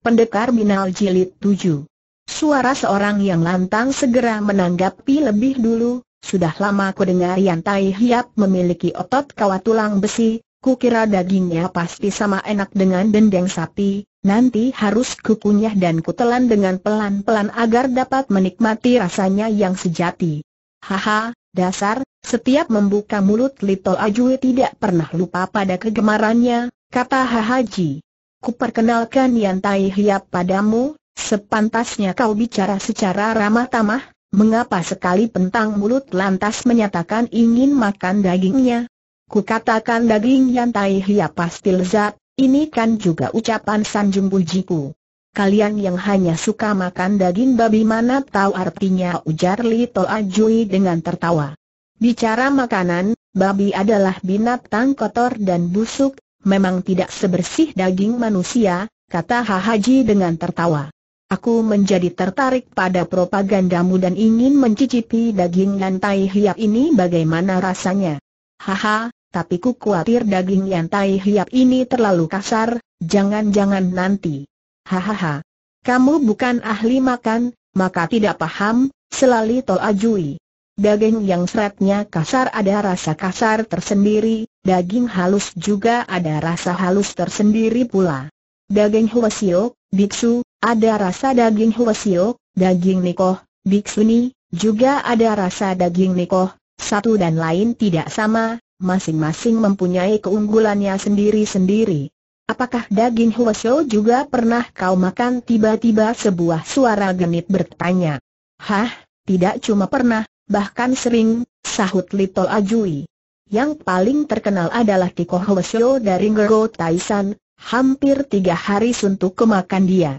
Pendekar Binal Jilid 7 Suara seorang yang lantang segera menanggapi lebih dulu, sudah lama ku dengar yang Tai Hiap memiliki otot kawat tulang besi, kukira dagingnya pasti sama enak dengan dendeng sapi, nanti harus kukunyah dan kutelan dengan pelan-pelan agar dapat menikmati rasanya yang sejati. Haha, dasar, setiap membuka mulut Little Ajui tidak pernah lupa pada kegemarannya, kata Hahaji kuperkenalkan Yan Tai Hiap padamu, sepantasnya kau bicara secara ramah tamah, mengapa sekali pentang mulut lantas menyatakan ingin makan dagingnya? Kukatakan daging Yan Tai Hiap pasti lezat, ini kan juga ucapan sanjung Bujiku. Kalian yang hanya suka makan daging babi mana tahu artinya ujar Li Toa Jui dengan tertawa. Bicara makanan, babi adalah binatang kotor dan busuk, memang tidak sebersih daging manusia, kata Hahaji dengan tertawa. Aku menjadi tertarik pada propagandamu dan ingin mencicipi daging tai hiap ini bagaimana rasanya. Haha, tapi ku khawatir daging tai hiap ini terlalu kasar, jangan-jangan nanti. Hahaha. Kamu bukan ahli makan, maka tidak paham, selali tol ajui. Daging yang seratnya kasar ada rasa kasar tersendiri, daging halus juga ada rasa halus tersendiri pula. Daging huasio, biksu, ada rasa daging huasio, daging nikoh, biksuni, juga ada rasa daging nikoh, satu dan lain tidak sama, masing-masing mempunyai keunggulannya sendiri-sendiri. Apakah daging huasio juga pernah kau makan tiba-tiba sebuah suara genit bertanya? Hah, tidak cuma pernah, bahkan sering, sahut Lito Ajui. Yang paling terkenal adalah Tiko Hwesyo dari Ngero Taisan, hampir tiga hari suntuk kemakan dia.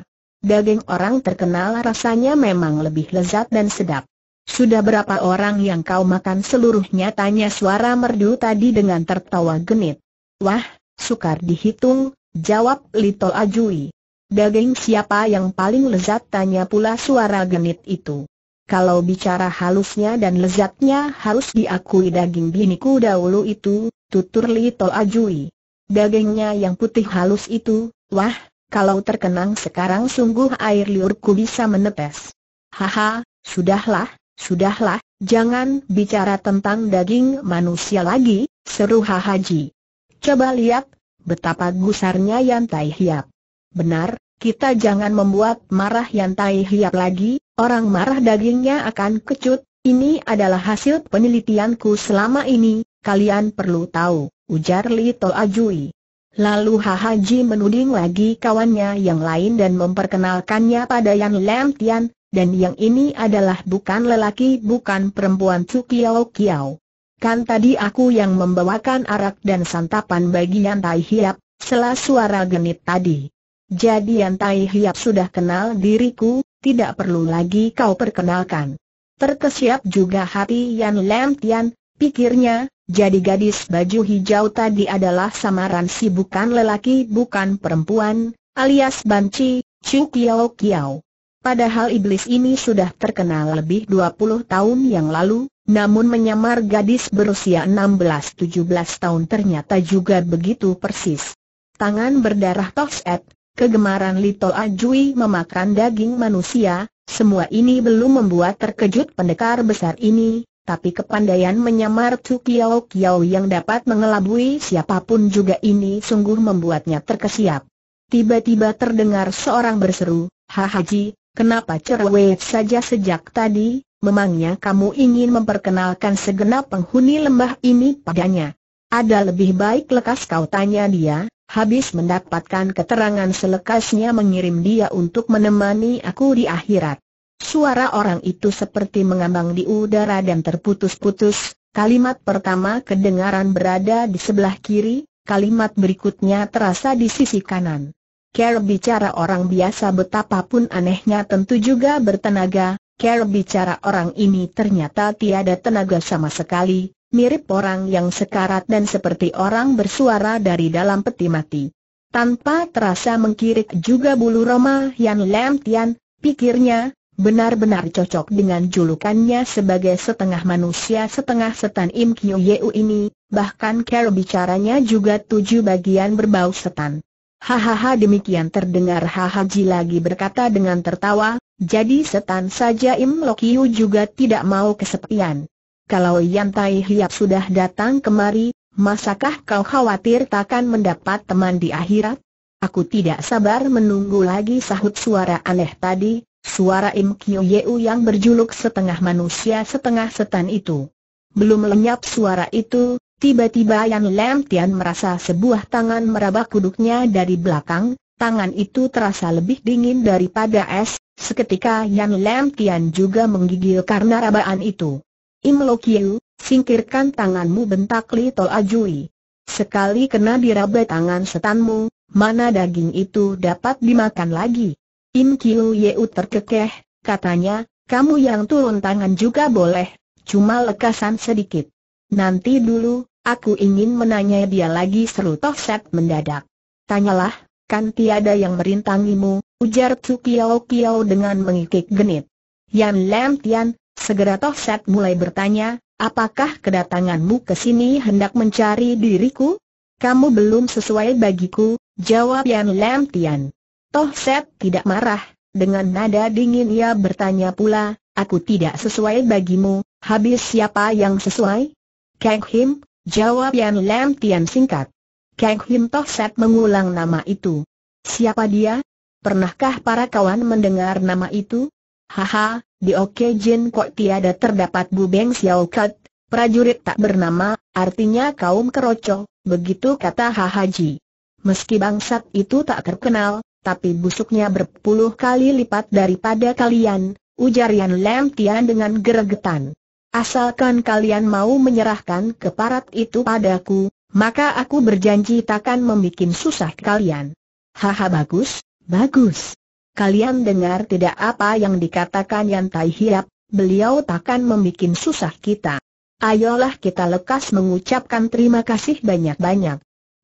Daging orang terkenal rasanya memang lebih lezat dan sedap. Sudah berapa orang yang kau makan seluruhnya tanya suara merdu tadi dengan tertawa genit. Wah, sukar dihitung, jawab Lito Ajui. Daging siapa yang paling lezat tanya pula suara genit itu. Kalau bicara halusnya dan lezatnya harus diakui daging biniku dahulu itu, tutur Li To Ajui. Dagingnya yang putih halus itu, wah, kalau terkenang sekarang sungguh air liurku bisa menetes. Haha, sudahlah, sudahlah, jangan bicara tentang daging manusia lagi, seru Hahaji. Coba lihat, betapa gusarnya Yantai Hiap. Benar, kita jangan membuat marah yang tai hiap lagi, orang marah dagingnya akan kecut, ini adalah hasil penelitianku selama ini, kalian perlu tahu, ujar Li To Ajui. Lalu Haji menuding lagi kawannya yang lain dan memperkenalkannya pada Yan Lam Tian, dan yang ini adalah bukan lelaki bukan perempuan Cu Kiao Kiao. Kan tadi aku yang membawakan arak dan santapan bagi Yan Tai Hiap, Selah suara genit tadi, jadi Yan Tai Hiap sudah kenal diriku, tidak perlu lagi kau perkenalkan. Terkesiap juga hati Yan Lam Tian, pikirnya, jadi gadis baju hijau tadi adalah samaran si bukan lelaki bukan perempuan, alias Banci, Chu Kiao Kiao. Padahal iblis ini sudah terkenal lebih 20 tahun yang lalu, namun menyamar gadis berusia 16-17 tahun ternyata juga begitu persis. Tangan berdarah Tosep, kegemaran Lito Ajui memakan daging manusia, semua ini belum membuat terkejut pendekar besar ini, tapi kepandaian menyamar Chu Kiao Kiao yang dapat mengelabui siapapun juga ini sungguh membuatnya terkesiap. Tiba-tiba terdengar seorang berseru, Hahaji, kenapa cerewet saja sejak tadi, memangnya kamu ingin memperkenalkan segenap penghuni lembah ini padanya? Ada lebih baik lekas kau tanya dia, Habis mendapatkan keterangan selekasnya mengirim dia untuk menemani aku di akhirat. Suara orang itu seperti mengambang di udara dan terputus-putus, kalimat pertama kedengaran berada di sebelah kiri, kalimat berikutnya terasa di sisi kanan. Care bicara orang biasa betapapun anehnya tentu juga bertenaga, Care bicara orang ini ternyata tiada tenaga sama sekali, mirip orang yang sekarat dan seperti orang bersuara dari dalam peti mati. Tanpa terasa mengkirik juga bulu Roma Yan Lam Tian, pikirnya, benar-benar cocok dengan julukannya sebagai setengah manusia setengah setan Im Kyu Yeu ini, bahkan cara bicaranya juga tujuh bagian berbau setan. Hahaha demikian terdengar Hahaji lagi berkata dengan tertawa, jadi setan saja Im Lokyu juga tidak mau kesepian kalau Yan Tai Hiap sudah datang kemari, masakah kau khawatir takkan mendapat teman di akhirat? Aku tidak sabar menunggu lagi sahut suara aneh tadi, suara Im Kyu Yeu yang berjuluk setengah manusia setengah setan itu. Belum lenyap suara itu, tiba-tiba Yan Lam Tian merasa sebuah tangan meraba kuduknya dari belakang, tangan itu terasa lebih dingin daripada es, seketika Yan Lam Tian juga menggigil karena rabaan itu. Im Lo Kiu, singkirkan tanganmu bentak Li Tol Ajui. Sekali kena diraba tangan setanmu, mana daging itu dapat dimakan lagi. Im Kiu Yeu terkekeh, katanya, kamu yang turun tangan juga boleh, cuma lekasan sedikit. Nanti dulu, aku ingin menanya dia lagi seru Toh Set mendadak. Tanyalah, kan tiada yang merintangimu, ujar Kiao Kiao dengan mengikik genit. Yan Lam Tian, Segera Tohset mulai bertanya, apakah kedatanganmu ke sini hendak mencari diriku? Kamu belum sesuai bagiku, jawab Yan Lam Tian. Tohset tidak marah, dengan nada dingin ia bertanya pula, aku tidak sesuai bagimu, habis siapa yang sesuai? Kang Him, jawab Yan Lam Tian singkat. Kang Him Tohset mengulang nama itu. Siapa dia? Pernahkah para kawan mendengar nama itu? Haha, di Oke Jin Kok tiada terdapat Bu Beng Xiao Kat, prajurit tak bernama, artinya kaum keroco, begitu kata Hahaji. Meski bangsat itu tak terkenal, tapi busuknya berpuluh kali lipat daripada kalian, ujar Yan Lam Tian dengan geregetan. Asalkan kalian mau menyerahkan keparat itu padaku, maka aku berjanji takkan membuat susah kalian. Haha bagus, bagus kalian dengar tidak apa yang dikatakan Yan Tai Hiap, beliau takkan membuat susah kita. Ayolah kita lekas mengucapkan terima kasih banyak-banyak.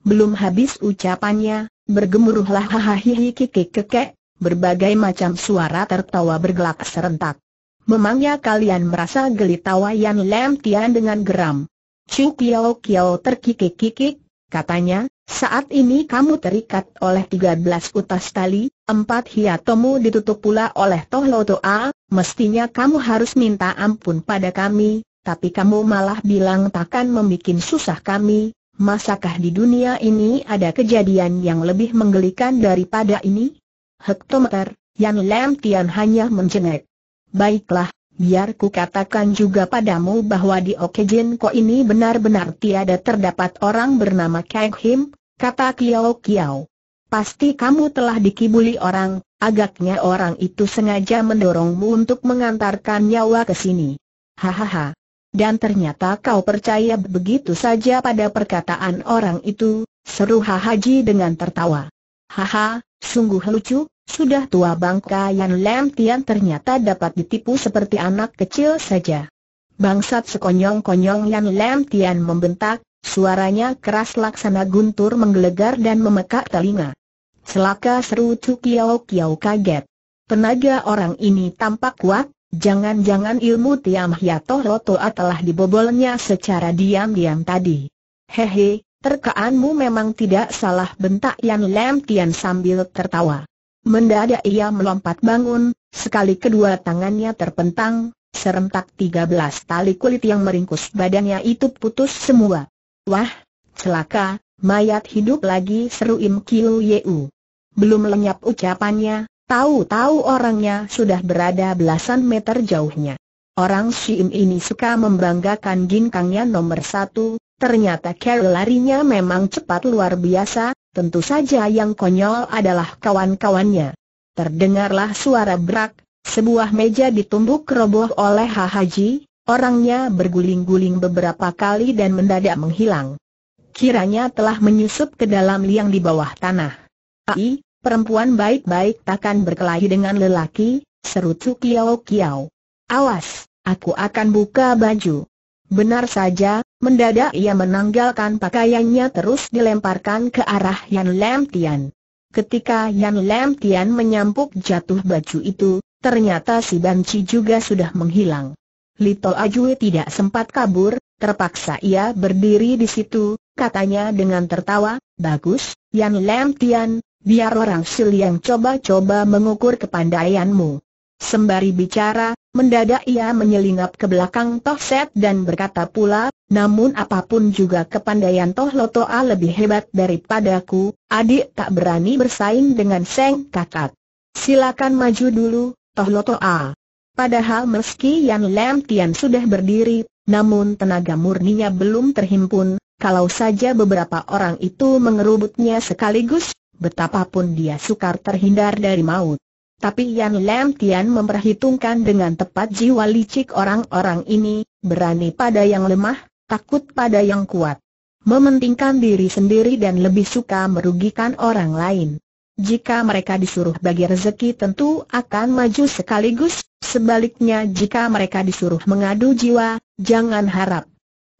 Belum habis ucapannya, bergemuruhlah hahaha kikik kekek, berbagai macam suara tertawa bergelak serentak. Memangnya kalian merasa geli tawa Yan Lam Tian dengan geram. Chu Kiao Kiao terkikik-kikik, katanya, saat ini kamu terikat oleh tiga belas utas tali, empat hiatomu ditutup pula oleh Tohlo Toa, mestinya kamu harus minta ampun pada kami, tapi kamu malah bilang takkan membuat susah kami, masakah di dunia ini ada kejadian yang lebih menggelikan daripada ini? Hektometer, Yan Lam Tian hanya mencengek. Baiklah, Biar ku katakan juga padamu bahwa di Okejin Ko ini benar-benar tiada terdapat orang bernama Kang Him, kata Kiao Kiao. Pasti kamu telah dikibuli orang, agaknya orang itu sengaja mendorongmu untuk mengantarkan nyawa ke sini. Hahaha. Dan ternyata kau percaya begitu saja pada perkataan orang itu, seru Haji dengan tertawa. Haha, sungguh lucu, sudah tua bangka Yan Lam Tian ternyata dapat ditipu seperti anak kecil saja. Bangsat sekonyong-konyong Yan Lam Tian membentak, Suaranya keras laksana guntur menggelegar dan memekak telinga. Selaka seru Cukilau Kiao Kiao kaget. Tenaga orang ini tampak kuat, jangan-jangan ilmu Tiam Hiatoh Rotoa telah dibobolnya secara diam-diam tadi. Hehe, terkaanmu memang tidak salah bentak Yan Lam Tian sambil tertawa. Mendadak ia melompat bangun, sekali kedua tangannya terpentang, serentak belas tali kulit yang meringkus badannya itu putus semua. Wah, celaka, mayat hidup lagi seru Im Kiu Yeu. Belum lenyap ucapannya, tahu-tahu orangnya sudah berada belasan meter jauhnya. Orang Im ini suka membanggakan ginkangnya nomor satu, ternyata Carol larinya memang cepat luar biasa, tentu saja yang konyol adalah kawan-kawannya. Terdengarlah suara berak, sebuah meja ditumbuk roboh oleh Haji. Orangnya berguling-guling beberapa kali dan mendadak menghilang. Kiranya telah menyusup ke dalam liang di bawah tanah. Ai, perempuan baik-baik takkan berkelahi dengan lelaki, seru Cu Kiao Kiao. Awas, aku akan buka baju. Benar saja, mendadak ia menanggalkan pakaiannya terus dilemparkan ke arah Yan Lam Tian. Ketika Yan Lam Tian menyampuk jatuh baju itu, ternyata si Banci juga sudah menghilang. Lito Ajue tidak sempat kabur, terpaksa ia berdiri di situ, katanya dengan tertawa, Bagus, Yan Lam Tian, biar orang sil yang coba-coba mengukur kepandaianmu. Sembari bicara, mendadak ia menyelinap ke belakang Toh Set dan berkata pula, namun apapun juga kepandaian Toh Loto A lebih hebat daripadaku, adik tak berani bersaing dengan Seng Kakak. Silakan maju dulu, Toh Loto A. Padahal meski Yan Lam Tian sudah berdiri, namun tenaga murninya belum terhimpun, kalau saja beberapa orang itu mengerubutnya sekaligus, betapapun dia sukar terhindar dari maut. Tapi Yan Lam Tian memperhitungkan dengan tepat jiwa licik orang-orang ini, berani pada yang lemah, takut pada yang kuat. Mementingkan diri sendiri dan lebih suka merugikan orang lain. Jika mereka disuruh bagi rezeki tentu akan maju sekaligus, Sebaliknya jika mereka disuruh mengadu jiwa, jangan harap.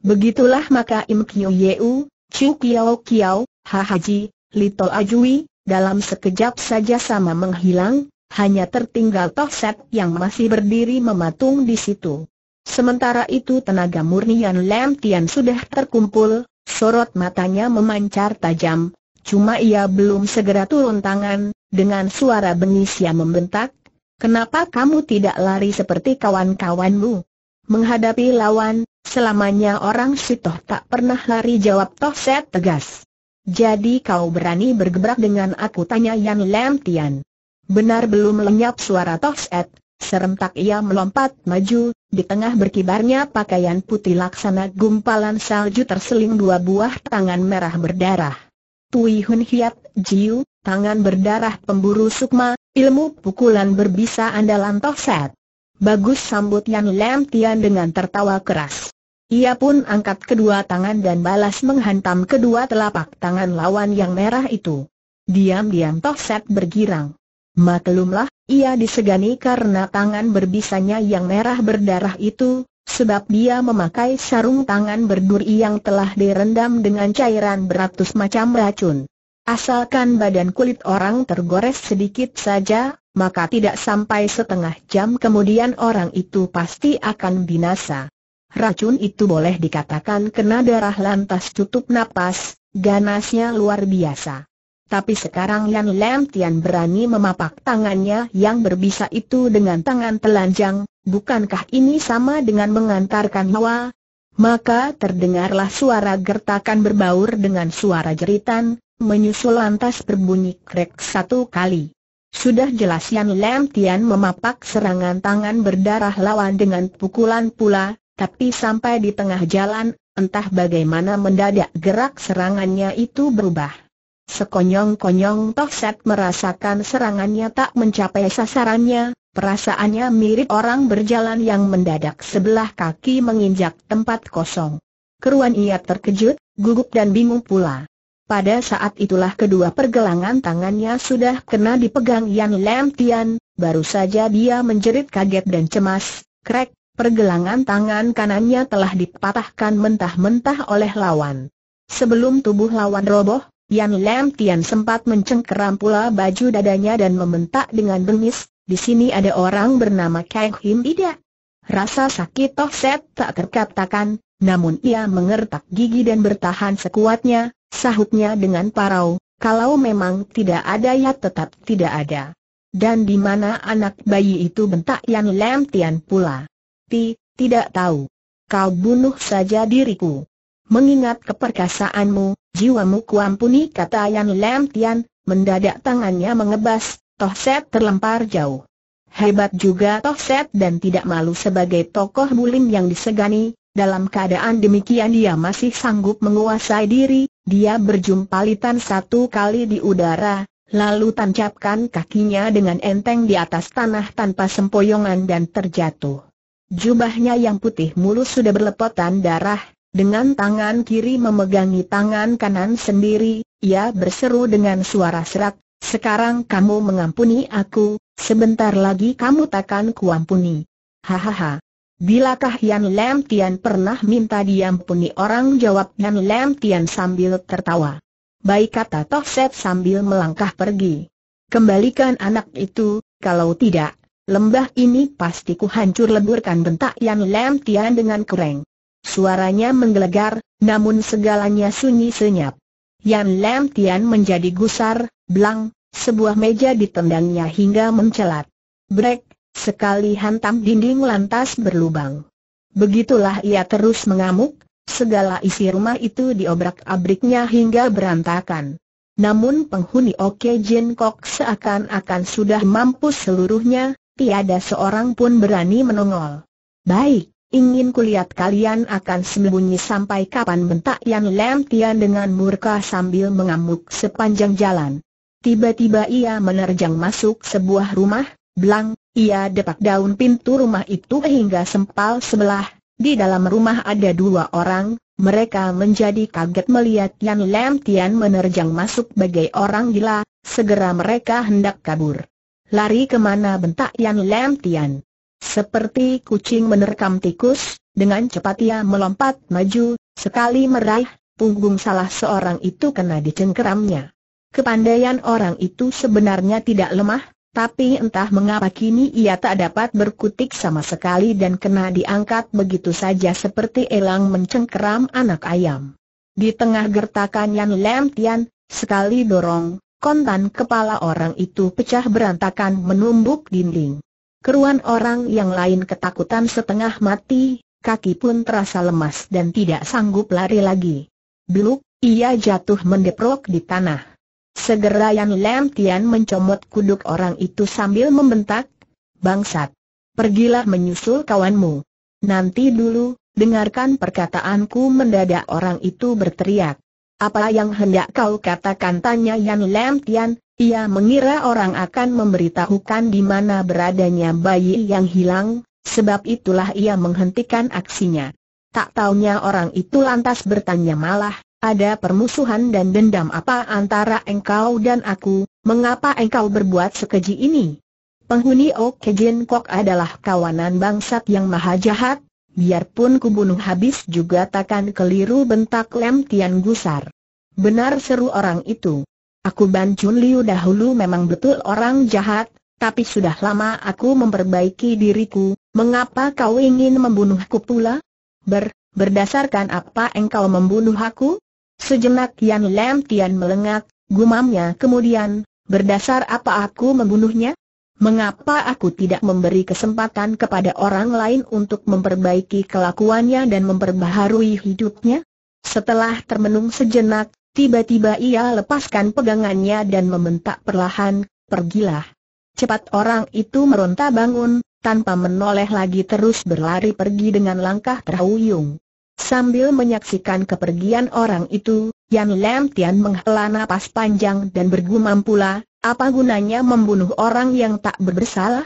Begitulah maka Im Kyo Yeu, Chu Kiao Kiao, Ha Haji, Lito Ajui, dalam sekejap saja sama menghilang, hanya tertinggal Toh Set yang masih berdiri mematung di situ. Sementara itu tenaga murni Yan Lam Tian sudah terkumpul, sorot matanya memancar tajam, cuma ia belum segera turun tangan, dengan suara bengis yang membentak, Kenapa kamu tidak lari seperti kawan-kawanmu? Menghadapi lawan, selamanya orang Sitoh tak pernah lari jawab Toh Set tegas. Jadi kau berani bergebrak dengan aku tanya Yan Lam Tian. Benar belum lenyap suara Toh Set, Serentak ia melompat maju, di tengah berkibarnya pakaian putih laksana gumpalan salju terseling dua buah tangan merah berdarah. Tui Hun Hiat, Jiu, tangan berdarah pemburu sukma, Ilmu pukulan berbisa andalan Toset. Bagus sambut Yan Lam Tian dengan tertawa keras. Ia pun angkat kedua tangan dan balas menghantam kedua telapak tangan lawan yang merah itu. Diam-diam Toset bergirang. Maklumlah, ia disegani karena tangan berbisanya yang merah berdarah itu, sebab dia memakai sarung tangan berduri yang telah direndam dengan cairan beratus macam racun. Asalkan badan kulit orang tergores sedikit saja, maka tidak sampai setengah jam kemudian orang itu pasti akan binasa. Racun itu boleh dikatakan kena darah lantas tutup napas, ganasnya luar biasa. Tapi sekarang Yan Lam Tian berani memapak tangannya yang berbisa itu dengan tangan telanjang, bukankah ini sama dengan mengantarkan nyawa? Maka terdengarlah suara gertakan berbaur dengan suara jeritan, menyusul lantas berbunyi krek satu kali. Sudah jelas Yan Lam Tian memapak serangan tangan berdarah lawan dengan pukulan pula, tapi sampai di tengah jalan, entah bagaimana mendadak gerak serangannya itu berubah. Sekonyong-konyong Toh Set merasakan serangannya tak mencapai sasarannya, perasaannya mirip orang berjalan yang mendadak sebelah kaki menginjak tempat kosong. Keruan ia terkejut, gugup dan bingung pula. Pada saat itulah kedua pergelangan tangannya sudah kena dipegang Yan Lam Tian, baru saja dia menjerit kaget dan cemas, krek, pergelangan tangan kanannya telah dipatahkan mentah-mentah oleh lawan. Sebelum tubuh lawan roboh, Yan Lam Tian sempat mencengkeram pula baju dadanya dan membentak dengan bengis, di sini ada orang bernama Kang Him tidak? Rasa sakit toh set tak terkatakan, namun ia mengertak gigi dan bertahan sekuatnya, sahutnya dengan parau, kalau memang tidak ada ya tetap tidak ada. Dan di mana anak bayi itu bentak Yan Lam Tian pula? Ti, tidak tahu. Kau bunuh saja diriku. Mengingat keperkasaanmu, jiwamu kuampuni kata Yan Lam Tian, mendadak tangannya mengebas, Toh Set terlempar jauh. Hebat juga Toh Set dan tidak malu sebagai tokoh bulim yang disegani, dalam keadaan demikian dia masih sanggup menguasai diri, dia berjumpa litan satu kali di udara, lalu tancapkan kakinya dengan enteng di atas tanah tanpa sempoyongan dan terjatuh. Jubahnya yang putih mulus sudah berlepotan darah, dengan tangan kiri memegangi tangan kanan sendiri, ia berseru dengan suara serak, sekarang kamu mengampuni aku, sebentar lagi kamu takkan kuampuni. Hahaha. Bilakah Yan Lam Tian pernah minta diampuni orang jawab Yan Lam Tian sambil tertawa. Baik kata Toh Set sambil melangkah pergi. Kembalikan anak itu, kalau tidak, lembah ini pasti kuhancur leburkan bentak Yan Lam Tian dengan kereng. Suaranya menggelegar, namun segalanya sunyi senyap. Yan Lam Tian menjadi gusar, belang, sebuah meja ditendangnya hingga mencelat. Brek, Sekali hantam dinding lantas berlubang. Begitulah ia terus mengamuk, segala isi rumah itu diobrak-abriknya hingga berantakan. Namun penghuni Oke Jin Kok seakan-akan sudah mampu seluruhnya, tiada seorang pun berani menongol. Baik, ingin kulihat kalian akan sembunyi sampai kapan bentak Yan Lam Tian dengan murka sambil mengamuk sepanjang jalan. Tiba-tiba ia menerjang masuk sebuah rumah, belang, ia depak daun pintu rumah itu hingga sempal sebelah. Di dalam rumah ada dua orang, mereka menjadi kaget melihat Yan Lam Tian menerjang masuk bagai orang gila, segera mereka hendak kabur. Lari kemana bentak Yan Lam Tian. Seperti kucing menerkam tikus, dengan cepat ia melompat maju, sekali meraih, punggung salah seorang itu kena dicengkeramnya. Kepandaian orang itu sebenarnya tidak lemah, tapi entah mengapa kini ia tak dapat berkutik sama sekali dan kena diangkat begitu saja seperti elang mencengkeram anak ayam. Di tengah gertakan yang lemtian, sekali dorong, kontan kepala orang itu pecah berantakan menumbuk dinding. Keruan orang yang lain ketakutan setengah mati, kaki pun terasa lemas dan tidak sanggup lari lagi. Beluk, ia jatuh mendeprok di tanah. Segera Yang Lam Tian mencomot kuduk orang itu sambil membentak, Bangsat! Pergilah menyusul kawanmu. Nanti dulu, dengarkan perkataanku mendadak orang itu berteriak. Apa yang hendak kau katakan tanya Yang Lam Tian, ia mengira orang akan memberitahukan di mana beradanya bayi yang hilang, sebab itulah ia menghentikan aksinya. Tak taunya orang itu lantas bertanya malah, ada permusuhan dan dendam apa antara engkau dan aku, mengapa engkau berbuat sekeji ini? Penghuni Okejin Kok adalah kawanan bangsat yang maha jahat, biarpun kubunuh habis juga takkan keliru bentak Lem Tian Gusar. Benar seru orang itu. Aku Ban Chun Liu dahulu memang betul orang jahat, tapi sudah lama aku memperbaiki diriku, mengapa kau ingin membunuhku pula? Ber, berdasarkan apa engkau membunuh aku? Sejenak Yan Lam Tian melengak, gumamnya kemudian, berdasar apa aku membunuhnya? Mengapa aku tidak memberi kesempatan kepada orang lain untuk memperbaiki kelakuannya dan memperbaharui hidupnya? Setelah termenung sejenak, tiba-tiba ia lepaskan pegangannya dan membentak perlahan, pergilah. Cepat orang itu meronta bangun, tanpa menoleh lagi terus berlari pergi dengan langkah terhuyung. Sambil menyaksikan kepergian orang itu, Yan Lam Tian menghela nafas panjang dan bergumam pula, apa gunanya membunuh orang yang tak berbersalah?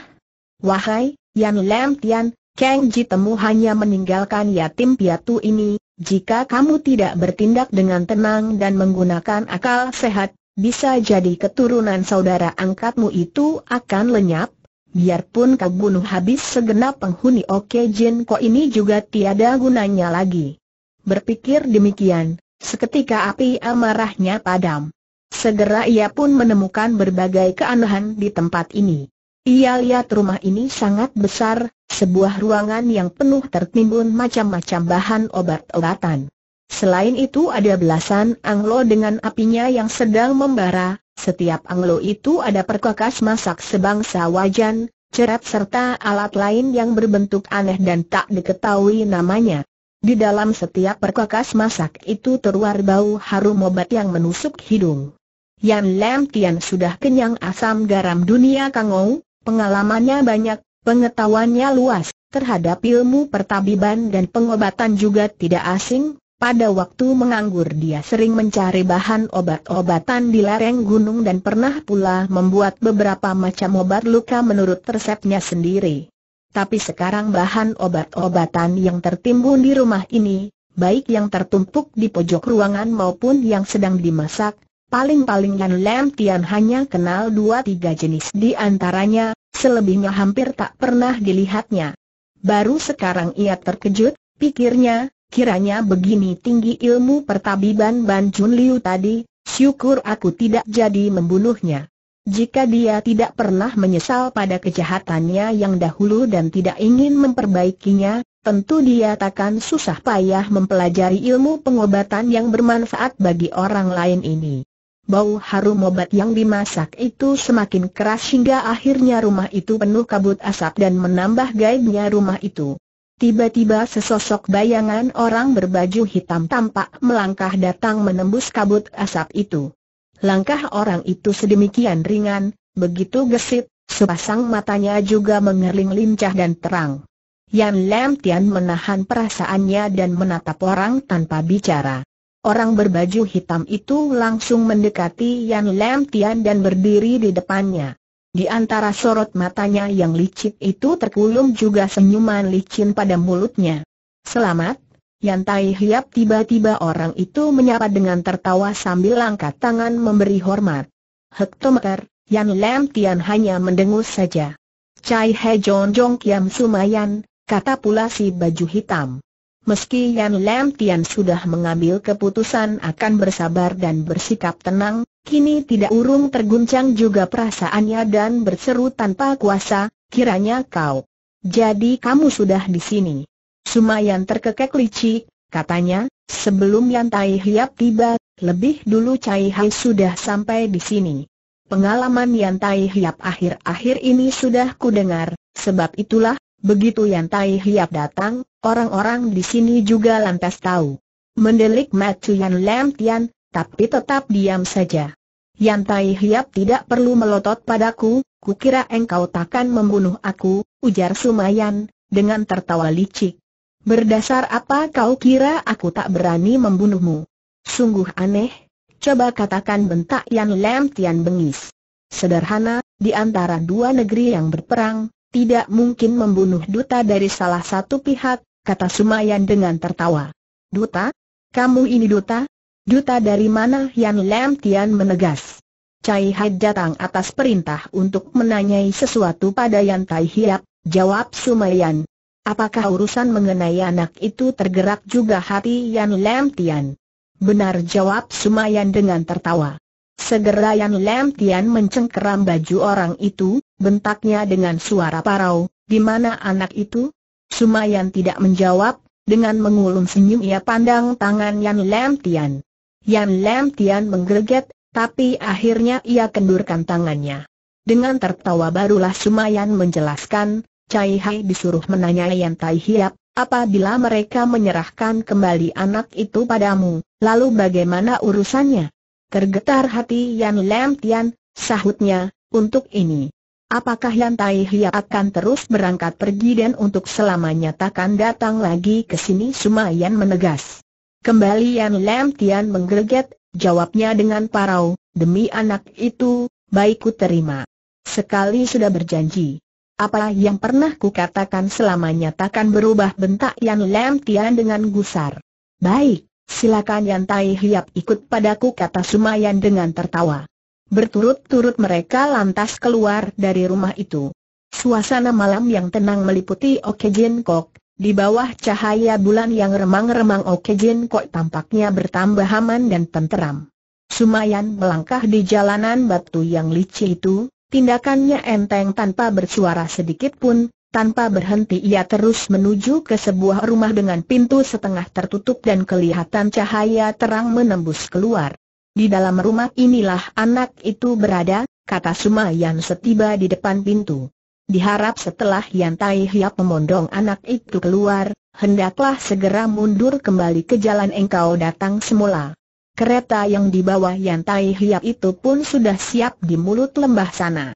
Wahai, Yan Lam Tian, Kang Ji Temu hanya meninggalkan yatim piatu ini, jika kamu tidak bertindak dengan tenang dan menggunakan akal sehat, bisa jadi keturunan saudara angkatmu itu akan lenyap, Biarpun kau bunuh habis segenap penghuni Oke Jin Ko ini juga tiada gunanya lagi. Berpikir demikian, seketika api amarahnya padam. Segera ia pun menemukan berbagai keanehan di tempat ini. Ia lihat rumah ini sangat besar, sebuah ruangan yang penuh tertimbun macam-macam bahan obat-obatan. Selain itu ada belasan anglo dengan apinya yang sedang membara, setiap anglo itu ada perkakas masak sebangsa wajan, cerat serta alat lain yang berbentuk aneh dan tak diketahui namanya. Di dalam setiap perkakas masak itu terluar bau harum obat yang menusuk hidung. Yan Lam Tian sudah kenyang asam garam dunia kangou, pengalamannya banyak, pengetahuannya luas, terhadap ilmu pertabiban dan pengobatan juga tidak asing, pada waktu menganggur dia sering mencari bahan obat-obatan di lereng gunung dan pernah pula membuat beberapa macam obat luka menurut resepnya sendiri. Tapi sekarang bahan obat-obatan yang tertimbun di rumah ini, baik yang tertumpuk di pojok ruangan maupun yang sedang dimasak, paling-paling Yan Lam Tian hanya kenal dua tiga jenis di antaranya, selebihnya hampir tak pernah dilihatnya. Baru sekarang ia terkejut, pikirnya, Kiranya begini tinggi ilmu pertabiban Ban Chun Liu tadi, syukur aku tidak jadi membunuhnya. Jika dia tidak pernah menyesal pada kejahatannya yang dahulu dan tidak ingin memperbaikinya, tentu dia takkan susah payah mempelajari ilmu pengobatan yang bermanfaat bagi orang lain ini. Bau harum obat yang dimasak itu semakin keras hingga akhirnya rumah itu penuh kabut asap dan menambah gaibnya rumah itu. Tiba-tiba sesosok bayangan orang berbaju hitam tampak melangkah datang menembus kabut asap itu. Langkah orang itu sedemikian ringan, begitu gesit, sepasang matanya juga mengerling lincah dan terang. Yan Lam Tian menahan perasaannya dan menatap orang tanpa bicara. Orang berbaju hitam itu langsung mendekati Yan Lam Tian dan berdiri di depannya. Di antara sorot matanya yang licik itu terkulum juga senyuman licin pada mulutnya. Selamat, Tai Hiap tiba-tiba orang itu menyapa dengan tertawa sambil angkat tangan memberi hormat. Hektometer, Yan Lam Tian hanya mendengus saja. Cai He Jong Jong Kiam Sumayan, kata pula si baju hitam. Meski Yan Lam Tian sudah mengambil keputusan akan bersabar dan bersikap tenang, kini tidak urung terguncang juga perasaannya dan berseru tanpa kuasa, kiranya kau. Jadi kamu sudah di sini. Sumayan terkekek licik, katanya, sebelum Yan Tai Hiap tiba, lebih dulu Cai Hai sudah sampai di sini. Pengalaman Yan Tai Hiap akhir-akhir ini sudah kudengar, sebab itulah Begitu Yan Tai Hiap datang, orang-orang di sini juga lantas tahu. Mendelik Macu Yan Lam Tian, tapi tetap diam saja. Yan Tai Hiap tidak perlu melotot padaku, kukira engkau takkan membunuh aku, ujar Sumayan, dengan tertawa licik. Berdasar apa kau kira aku tak berani membunuhmu? Sungguh aneh, coba katakan bentak Yan Lam Tian bengis. Sederhana, di antara dua negeri yang berperang, tidak mungkin membunuh duta dari salah satu pihak, kata Sumayan dengan tertawa. Duta? Kamu ini duta? Duta dari mana Yan Lam Tian menegas. Cai Hai datang atas perintah untuk menanyai sesuatu pada Yan Tai Hiap, jawab Sumayan. Apakah urusan mengenai anak itu tergerak juga hati Yan Lam Tian? Benar jawab Sumayan dengan tertawa. Segera Yan Lam Tian mencengkeram baju orang itu, bentaknya dengan suara parau, di mana anak itu? Sumayan tidak menjawab, dengan mengulung senyum ia pandang tangan Yan Lam Tian. Yan Lam Tian menggerget, tapi akhirnya ia kendurkan tangannya. Dengan tertawa barulah Sumayan menjelaskan, Cai Hai disuruh menanyai Yan Tai Hiap, apabila mereka menyerahkan kembali anak itu padamu, lalu bagaimana urusannya? Tergetar hati Yan Lam Tian, sahutnya, untuk ini, Apakah Yan Tai Hia akan terus berangkat pergi dan untuk selamanya takkan datang lagi ke sini? Sumayan menegas. Kembali Yan Lam Tian menggerget, jawabnya dengan parau, demi anak itu, baikku terima. Sekali sudah berjanji. Apa yang pernah katakan selamanya takkan berubah bentak Yan Lam Tian dengan gusar. Baik, silakan Yan Tai Hiap ikut padaku kata Sumayan dengan tertawa. Berturut-turut mereka lantas keluar dari rumah itu. Suasana malam yang tenang meliputi Oke Jin Kok. Di bawah cahaya bulan yang remang-remang Oke Jin Kok tampaknya bertambah aman dan tenteram. Sumayan melangkah di jalanan batu yang licin itu, tindakannya enteng tanpa bersuara sedikit pun, tanpa berhenti ia terus menuju ke sebuah rumah dengan pintu setengah tertutup dan kelihatan cahaya terang menembus keluar. Di dalam rumah inilah anak itu berada, kata Suma Yan setiba di depan pintu. Diharap setelah Yan Tai Hiap memondong anak itu keluar, hendaklah segera mundur kembali ke jalan engkau datang semula. Kereta yang dibawa Yan Tai Hiap itu pun sudah siap di mulut lembah sana.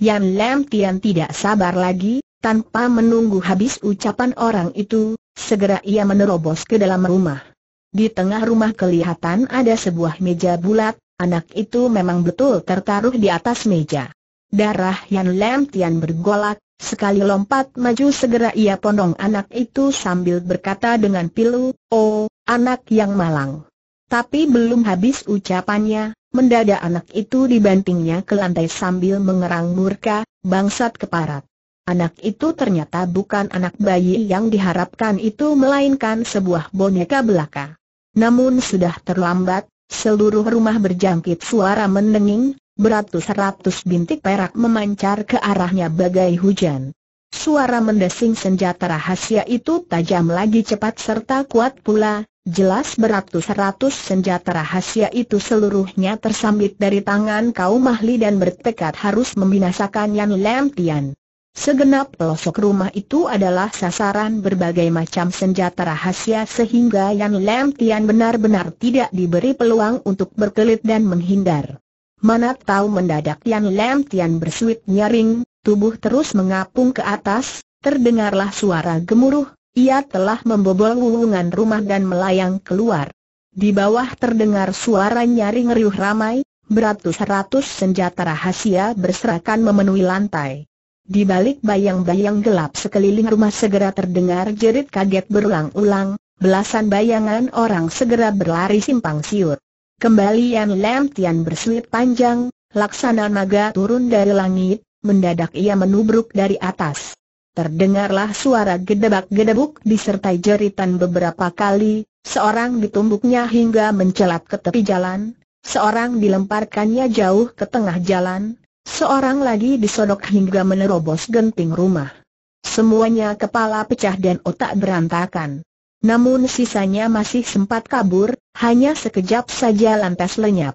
Yan Lam Tian tidak sabar lagi, tanpa menunggu habis ucapan orang itu, segera ia menerobos ke dalam rumah. Di tengah rumah kelihatan ada sebuah meja bulat, anak itu memang betul tertaruh di atas meja. Darah Yan Lam Tian bergolak, sekali lompat maju segera ia pondong anak itu sambil berkata dengan pilu, Oh, anak yang malang. Tapi belum habis ucapannya, mendadak anak itu dibantingnya ke lantai sambil mengerang murka, bangsat keparat. Anak itu ternyata bukan anak bayi yang diharapkan itu melainkan sebuah boneka belaka. Namun sudah terlambat, seluruh rumah berjangkit suara mendenging, beratus-ratus bintik perak memancar ke arahnya bagai hujan. Suara mendesing senjata rahasia itu tajam lagi cepat serta kuat pula, jelas beratus-ratus senjata rahasia itu seluruhnya tersambit dari tangan kaum ahli dan bertekad harus membinasakan Yan Lam Tian. Segenap pelosok rumah itu adalah sasaran berbagai macam senjata rahasia sehingga Yan Lam Tian benar-benar tidak diberi peluang untuk berkelit dan menghindar. Mana tahu mendadak Yan Lam Tian bersuit nyaring, tubuh terus mengapung ke atas, terdengarlah suara gemuruh, ia telah membobol wulungan rumah dan melayang keluar. Di bawah terdengar suara nyaring riuh ramai, beratus-ratus senjata rahasia berserakan memenuhi lantai. Di balik bayang-bayang gelap sekeliling rumah segera terdengar jerit kaget berulang-ulang, belasan bayangan orang segera berlari simpang siur. Kembali Yan Lam Tian berselit panjang, laksana naga turun dari langit, mendadak ia menubruk dari atas. Terdengarlah suara gedebak-gedebuk disertai jeritan beberapa kali, seorang ditumbuknya hingga mencelat ke tepi jalan, seorang dilemparkannya jauh ke tengah jalan, Seorang lagi disodok hingga menerobos genting rumah. Semuanya kepala pecah dan otak berantakan. Namun sisanya masih sempat kabur, hanya sekejap saja lantas lenyap.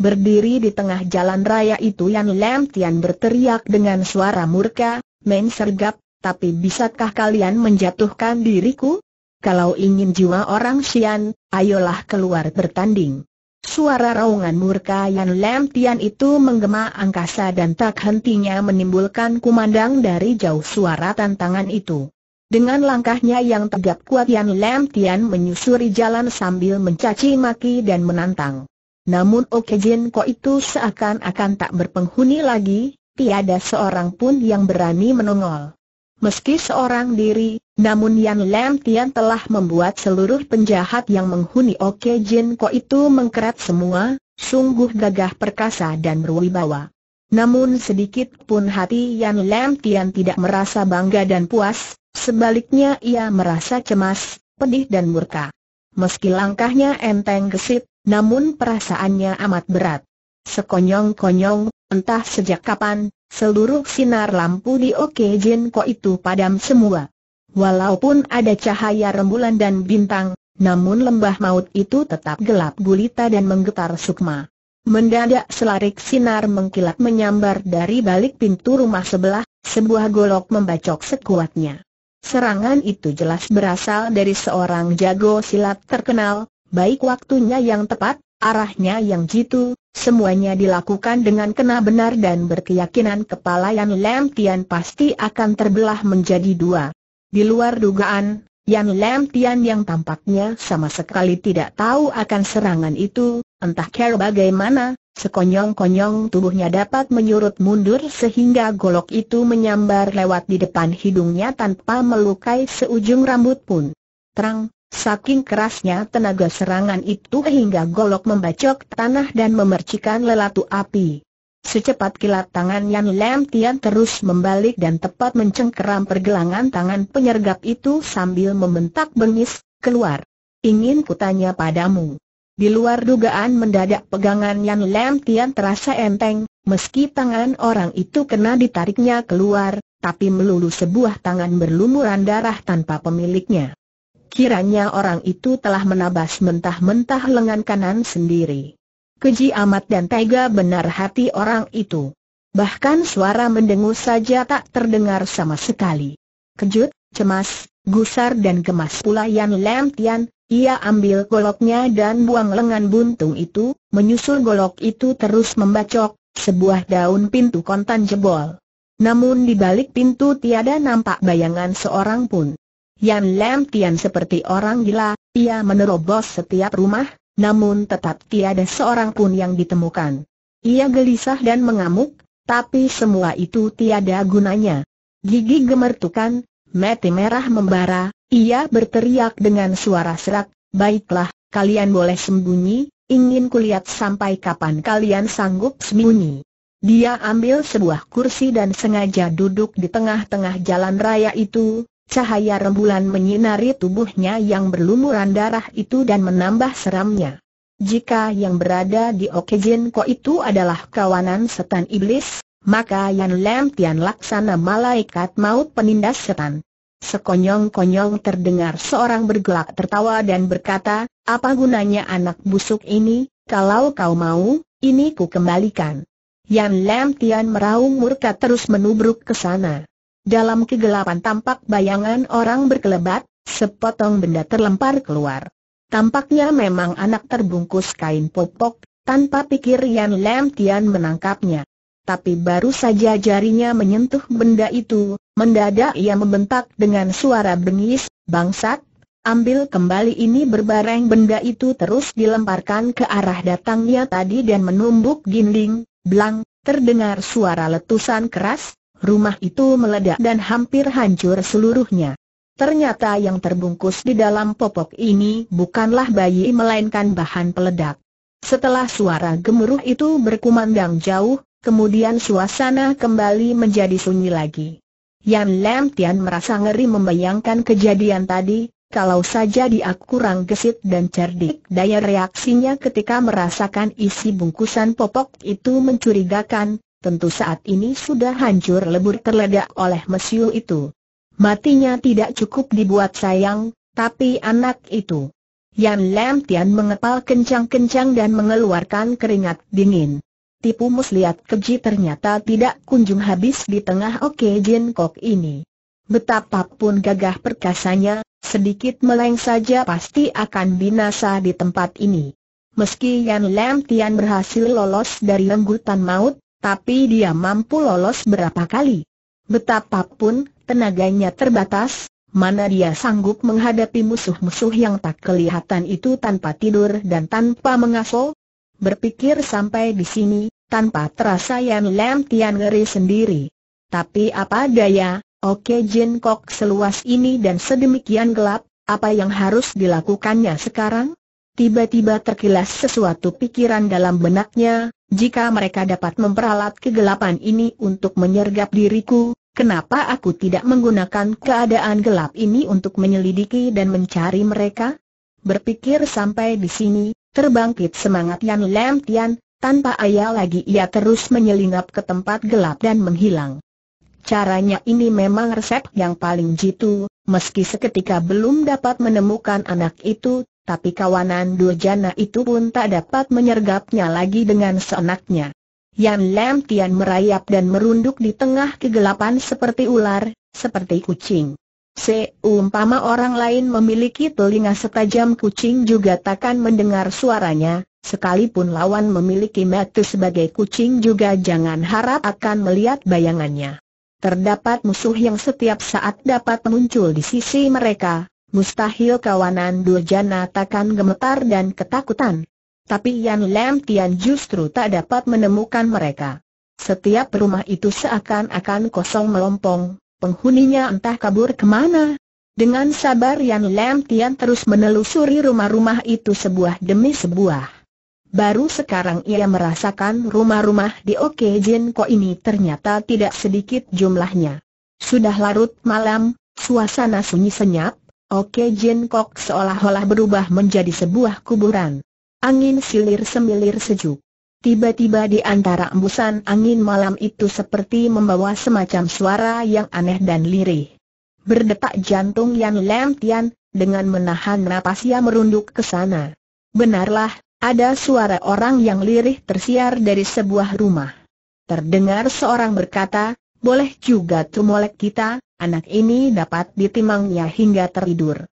Berdiri di tengah jalan raya itu Yan Lam Tian berteriak dengan suara murka, Men sergap, tapi bisakah kalian menjatuhkan diriku? Kalau ingin jiwa orang Xian, ayolah keluar bertanding. Suara raungan murka yang Lam Tian itu menggema angkasa dan tak hentinya menimbulkan kumandang dari jauh suara tantangan itu. Dengan langkahnya yang tegap kuat Yan Lam Tian menyusuri jalan sambil mencaci maki dan menantang. Namun Jin Ko itu seakan-akan tak berpenghuni lagi, tiada seorang pun yang berani menongol. Meski seorang diri, namun Yan Lam Tian telah membuat seluruh penjahat yang menghuni Oke Jin Ko itu mengkerat semua, sungguh gagah perkasa dan berwibawa. Namun sedikit pun hati Yan Lam Tian tidak merasa bangga dan puas, sebaliknya ia merasa cemas, pedih dan murka. Meski langkahnya enteng gesit, namun perasaannya amat berat. Sekonyong-konyong, entah sejak kapan, seluruh sinar lampu di Oke Jin itu padam semua. Walaupun ada cahaya rembulan dan bintang, namun lembah maut itu tetap gelap gulita dan menggetar sukma. Mendadak selarik sinar mengkilat menyambar dari balik pintu rumah sebelah, sebuah golok membacok sekuatnya. Serangan itu jelas berasal dari seorang jago silat terkenal, baik waktunya yang tepat, Arahnya yang jitu, semuanya dilakukan dengan kena benar dan berkeyakinan kepala Yan Lam Tian pasti akan terbelah menjadi dua. Di luar dugaan, Yan Lam Tian yang tampaknya sama sekali tidak tahu akan serangan itu, entah care bagaimana, sekonyong-konyong tubuhnya dapat menyurut mundur sehingga golok itu menyambar lewat di depan hidungnya tanpa melukai seujung rambut pun. Terang, Saking kerasnya tenaga serangan itu hingga golok membacok tanah dan memercikan lelatu api. Secepat kilat tangan Yan Lam Tian terus membalik dan tepat mencengkeram pergelangan tangan penyergap itu sambil membentak bengis, keluar. Ingin kutanya padamu. Di luar dugaan mendadak pegangan Yan Lam Tian terasa enteng, meski tangan orang itu kena ditariknya keluar, tapi melulu sebuah tangan berlumuran darah tanpa pemiliknya. Kiranya orang itu telah menabas mentah-mentah lengan kanan sendiri. Keji amat dan tega benar hati orang itu. Bahkan suara mendengus saja tak terdengar sama sekali. Kejut, cemas, gusar dan gemas pula Yan Lam Tian, ia ambil goloknya dan buang lengan buntung itu, menyusul golok itu terus membacok, sebuah daun pintu kontan jebol. Namun di balik pintu tiada nampak bayangan seorang pun. Yan Lam Tian seperti orang gila, ia menerobos setiap rumah, namun tetap tiada seorang pun yang ditemukan. Ia gelisah dan mengamuk, tapi semua itu tiada gunanya. Gigi gemertukan, mata merah membara, ia berteriak dengan suara serak, baiklah, kalian boleh sembunyi, ingin kulihat sampai kapan kalian sanggup sembunyi. Dia ambil sebuah kursi dan sengaja duduk di tengah-tengah jalan raya itu, Cahaya rembulan menyinari tubuhnya yang berlumuran darah itu dan menambah seramnya. Jika yang berada di Okejin Ko itu adalah kawanan setan iblis, maka Yan Lam Tian laksana malaikat maut penindas setan. Sekonyong-konyong terdengar seorang bergelak tertawa dan berkata, apa gunanya anak busuk ini, kalau kau mau, ini ku kembalikan. Yan Lam Tian meraung murka terus menubruk ke sana. Dalam kegelapan tampak bayangan orang berkelebat, sepotong benda terlempar keluar. Tampaknya memang anak terbungkus kain popok, tanpa pikir Yan Lam Tian menangkapnya. Tapi baru saja jarinya menyentuh benda itu, mendadak ia membentak dengan suara bengis, bangsat, ambil kembali ini berbareng benda itu terus dilemparkan ke arah datangnya tadi dan menumbuk dinding, blang, terdengar suara letusan keras, rumah itu meledak dan hampir hancur seluruhnya. Ternyata yang terbungkus di dalam popok ini bukanlah bayi melainkan bahan peledak. Setelah suara gemuruh itu berkumandang jauh, kemudian suasana kembali menjadi sunyi lagi. Yan Lam Tian merasa ngeri membayangkan kejadian tadi, kalau saja dia kurang gesit dan cerdik daya reaksinya ketika merasakan isi bungkusan popok itu mencurigakan, tentu saat ini sudah hancur lebur terledak oleh mesiu itu. Matinya tidak cukup dibuat sayang, tapi anak itu. Yan Lam Tian mengepal kencang-kencang dan mengeluarkan keringat dingin. Tipu muslihat keji ternyata tidak kunjung habis di tengah Oke Jin Kok ini. Betapapun gagah perkasanya, sedikit meleng saja pasti akan binasa di tempat ini. Meski Yan Lam Tian berhasil lolos dari lenggutan maut, tapi dia mampu lolos berapa kali. Betapapun tenaganya terbatas, mana dia sanggup menghadapi musuh-musuh yang tak kelihatan itu tanpa tidur dan tanpa mengaso? Berpikir sampai di sini, tanpa terasa yang Lam Tian ngeri sendiri. Tapi apa daya, Oke Jin Kok seluas ini dan sedemikian gelap, apa yang harus dilakukannya sekarang? Tiba-tiba terkilas sesuatu pikiran dalam benaknya, jika mereka dapat memperalat kegelapan ini untuk menyergap diriku, kenapa aku tidak menggunakan keadaan gelap ini untuk menyelidiki dan mencari mereka? Berpikir sampai di sini, terbangkit semangat Yan Lam Tian, tanpa ayah lagi ia terus menyelinap ke tempat gelap dan menghilang. Caranya ini memang resep yang paling jitu, meski seketika belum dapat menemukan anak itu, tapi kawanan Durjana itu pun tak dapat menyergapnya lagi dengan seenaknya. Yan Lam Tian merayap dan merunduk di tengah kegelapan seperti ular, seperti kucing. Seumpama orang lain memiliki telinga setajam kucing juga takkan mendengar suaranya, sekalipun lawan memiliki mata sebagai kucing juga jangan harap akan melihat bayangannya. Terdapat musuh yang setiap saat dapat muncul di sisi mereka, Mustahil kawanan Durjana takkan gemetar dan ketakutan. Tapi Yan Lam Tian justru tak dapat menemukan mereka. Setiap rumah itu seakan-akan kosong melompong, penghuninya entah kabur kemana. Dengan sabar Yan Lam Tian terus menelusuri rumah-rumah itu sebuah demi sebuah. Baru sekarang ia merasakan rumah-rumah di Oke Jin Ko ini ternyata tidak sedikit jumlahnya. Sudah larut malam, suasana sunyi senyap, Oke Jin Kok seolah-olah berubah menjadi sebuah kuburan. Angin silir semilir sejuk. Tiba-tiba di antara embusan angin malam itu seperti membawa semacam suara yang aneh dan lirih. Berdetak jantung Yan Lam Tian, dengan menahan napas ia merunduk ke sana. Benarlah, ada suara orang yang lirih tersiar dari sebuah rumah. Terdengar seorang berkata, boleh juga tumolek kita, anak ini dapat ditimangnya hingga tertidur.